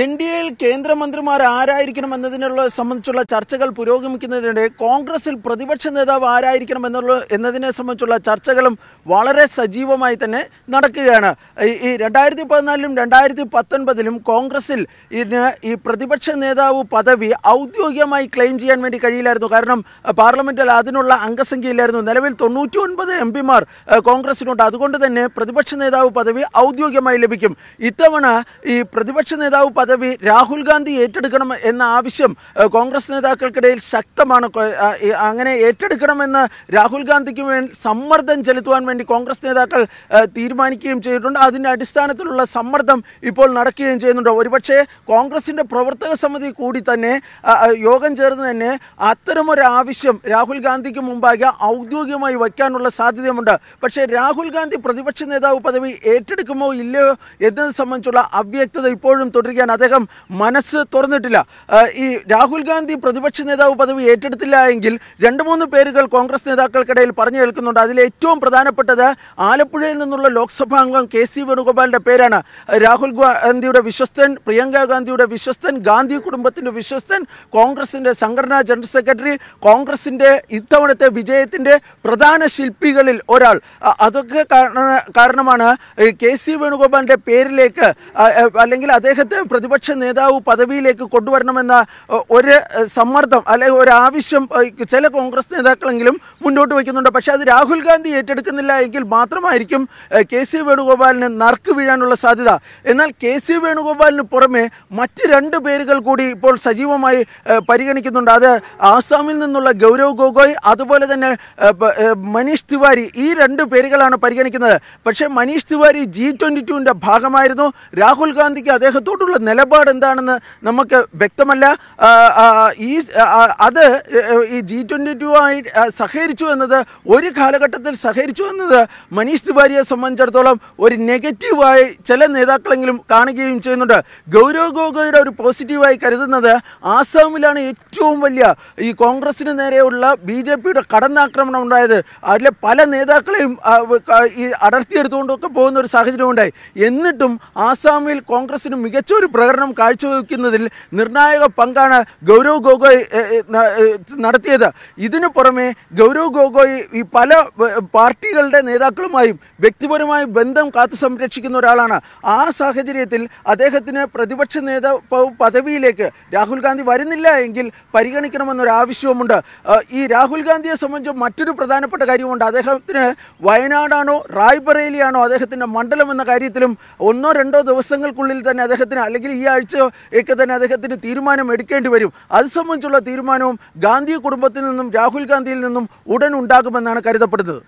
N D എയിൽ കേന്ദ്രമന്ത്രിമാർ ആരായിരിക്കണം എന്നതിനുള്ള സംബന്ധിച്ചുള്ള ചർച്ചകൾ പുരോഗമിക്കുന്നതിനിടെ കോൺഗ്രസിൽ പ്രതിപക്ഷ നേതാവ് ആരായിരിക്കണം എന്നുള്ള എന്നതിനെ സംബന്ധിച്ചുള്ള ചർച്ചകളും വളരെ സജീവമായി തന്നെ നടക്കുകയാണ് ഈ രണ്ടായിരത്തി പതിനാലിലും രണ്ടായിരത്തി പത്തൊൻപതിലും കോൺഗ്രസിൽ ഈ പ്രതിപക്ഷ നേതാവ് പദവി ഔദ്യോഗികമായി ക്ലെയിം ചെയ്യാൻ വേണ്ടി കഴിയില്ലായിരുന്നു കാരണം പാർലമെൻറ്റിൽ അതിനുള്ള അംഗസംഖ്യയില്ലായിരുന്നു നിലവിൽ തൊണ്ണൂറ്റി ഒൻപത് എം പിമാർ കോൺഗ്രസിനുണ്ട് അതുകൊണ്ട് തന്നെ പ്രതിപക്ഷ നേതാവ് പദവി ഔദ്യോഗികമായി ലഭിക്കും ഇത്തവണ ഈ പ്രതിപക്ഷ നേതാവ് പദവി രാഹുൽ ഗാന്ധി ഏറ്റെടുക്കണം എന്ന ആവശ്യം കോൺഗ്രസ് നേതാക്കൾക്കിടയിൽ ശക്തമാണ് അങ്ങനെ ഏറ്റെടുക്കണമെന്ന് രാഹുൽ ഗാന്ധിക്ക് വേണ്ടി സമ്മർദ്ദം ചെലുത്തുവാൻ വേണ്ടി കോൺഗ്രസ് നേതാക്കൾ തീരുമാനിക്കുകയും ചെയ്തിട്ടുണ്ട് അതിൻ്റെ അടിസ്ഥാനത്തിലുള്ള സമ്മർദ്ദം ഇപ്പോൾ നടക്കുകയും ചെയ്യുന്നുണ്ട് ഒരുപക്ഷെ കോൺഗ്രസിൻ്റെ പ്രവർത്തക സമിതി കൂടി തന്നെ യോഗം ചേർന്ന് തന്നെ അത്തരമൊരു ആവശ്യം രാഹുൽ ഗാന്ധിക്ക് മുമ്പാകെ ഔദ്യോഗികമായി വയ്ക്കാനുള്ള സാധ്യതയുമുണ്ട് പക്ഷേ രാഹുൽ ഗാന്ധി പ്രതിപക്ഷ നേതാവ് പദവി ഏറ്റെടുക്കുമോ ഇല്ലയോ എന്നത് സംബന്ധിച്ചുള്ള അവ്യക്തത ഇപ്പോഴും തുടരുക ചോദിക്കാൻ അദ്ദേഹം മനസ്സ് തുറന്നിട്ടില്ല ഈ രാഹുൽ ഗാന്ധി പ്രതിപക്ഷ നേതാവ് പദവി ഏറ്റെടുത്തില്ല എങ്കിൽ രണ്ട് മൂന്ന് പേരുകൾ കോൺഗ്രസ് നേതാക്കൾക്കിടയിൽ പറഞ്ഞു കേൾക്കുന്നുണ്ട് അതിൽ ഏറ്റവും പ്രധാനപ്പെട്ടത് ആലപ്പുഴയിൽ നിന്നുള്ള ലോക്സഭാംഗം കെ സി വേണുഗോപാലിൻ്റെ പേരാണ് രാഹുൽ ഗാന്ധിയുടെ വിശ്വസ്തൻ പ്രിയങ്ക ഗാന്ധിയുടെ വിശ്വസ്തൻ ഗാന്ധി കുടുംബത്തിൻ്റെ വിശ്വസ്തൻ കോൺഗ്രസിൻ്റെ സംഘടനാ ജനറൽ സെക്രട്ടറി കോൺഗ്രസിൻ്റെ ഇത്തവണത്തെ വിജയത്തിൻ്റെ പ്രധാന ശില്പികളിൽ ഒരാൾ അതൊക്കെ കാരണമാണ് കെ സി വേണുഗോപാലിൻ്റെ പേരിലേക്ക് അല്ലെങ്കിൽ അദ്ദേഹത്തെ പ്രതിപക്ഷ നേതാവ് പദവിയിലേക്ക് കൊണ്ടുവരണമെന്ന ഒരു സമ്മർദ്ദം അല്ലെങ്കിൽ ഒരു ആവശ്യം ചില കോൺഗ്രസ് നേതാക്കളെങ്കിലും മുന്നോട്ട് വയ്ക്കുന്നുണ്ട് പക്ഷേ അത് രാഹുൽ ഗാന്ധി ഏറ്റെടുക്കുന്നില്ല എങ്കിൽ മാത്രമായിരിക്കും കെ സി വേണുഗോപാലിന് നറുക്ക് വീഴാനുള്ള സാധ്യത എന്നാൽ കെ സി വേണുഗോപാലിന് പുറമെ മറ്റ് രണ്ട് പേരുകൾ കൂടി ഇപ്പോൾ സജീവമായി പരിഗണിക്കുന്നുണ്ട് അത് ആസാമിൽ നിന്നുള്ള ഗൗരവ് ഗൊഗോയ് അതുപോലെ തന്നെ മനീഷ് തിവാരി ഈ രണ്ട് പേരുകളാണ് പരിഗണിക്കുന്നത് പക്ഷേ മനീഷ് തിവാരി ജി ട്വൻ്റി ടുവിൻ്റെ ഭാഗമായിരുന്നു രാഹുൽ ഗാന്ധിക്ക് അദ്ദേഹത്തോടുള്ള നിലപാട് എന്താണെന്ന് നമുക്ക് വ്യക്തമല്ല ഈ അത് ഈ ജി ട്വൻ്റി ആയി സഹകരിച്ചു എന്നത് ഒരു കാലഘട്ടത്തിൽ സഹകരിച്ചു എന്നത് മനീഷ് തിവാരിയെ സംബന്ധിച്ചിടത്തോളം ഒരു നെഗറ്റീവായി ചില നേതാക്കളെങ്കിലും കാണുകയും ചെയ്യുന്നുണ്ട് ഗൗരവ് ഗോഗോയുടെ ഒരു പോസിറ്റീവായി കരുതുന്നത് ആസാമിലാണ് ഏറ്റവും വലിയ ഈ കോൺഗ്രസിന് നേരെയുള്ള ബി ജെ പിയുടെ കടന്നാക്രമണം ഉണ്ടായത് അതിലെ പല നേതാക്കളെയും ഈ അടർത്തിയെടുത്തുകൊണ്ടൊക്കെ പോകുന്ന ഒരു സാഹചര്യം ഉണ്ടായി എന്നിട്ടും ആസാമിൽ കോൺഗ്രസിന് മികച്ച ഒരു പ്രകടനം കാഴ്ചവെക്കുന്നതിൽ നിർണായക പങ്കാണ് ഗൗരവ് ഗൊഗോയ് നടത്തിയത് ഇതിനു പുറമെ ഗൗരവ് ഗൊഗോയ് ഈ പല പാർട്ടികളുടെ നേതാക്കളുമായും വ്യക്തിപരമായി ബന്ധം കാത്തു സംരക്ഷിക്കുന്ന ഒരാളാണ് ആ സാഹചര്യത്തിൽ അദ്ദേഹത്തിന് പ്രതിപക്ഷ നേതാവ് പദവിയിലേക്ക് രാഹുൽ ഗാന്ധി വരുന്നില്ല എങ്കിൽ പരിഗണിക്കണമെന്നൊരാവശ്യവുമുണ്ട് ഈ രാഹുൽ ഗാന്ധിയെ സംബന്ധിച്ച് മറ്റൊരു പ്രധാനപ്പെട്ട കാര്യമുണ്ട് അദ്ദേഹത്തിന് വയനാടാണോ റായ്ബറേലിയാണോ അദ്ദേഹത്തിൻ്റെ മണ്ഡലം എന്ന കാര്യത്തിലും ഒന്നോ രണ്ടോ ദിവസങ്ങൾക്കുള്ളിൽ തന്നെ അദ്ദേഹത്തിന് അല്ലെങ്കിൽ അല്ലെങ്കിൽ ഈ ആഴ്ച ഒക്കെ തന്നെ അദ്ദേഹത്തിന് തീരുമാനം എടുക്കേണ്ടി വരും അത് സംബന്ധിച്ചുള്ള തീരുമാനവും ഗാന്ധി കുടുംബത്തിൽ നിന്നും രാഹുൽ ഗാന്ധിയിൽ നിന്നും ഉടൻ ഉണ്ടാകുമെന്നാണ് കരുതപ്പെടുന്നത്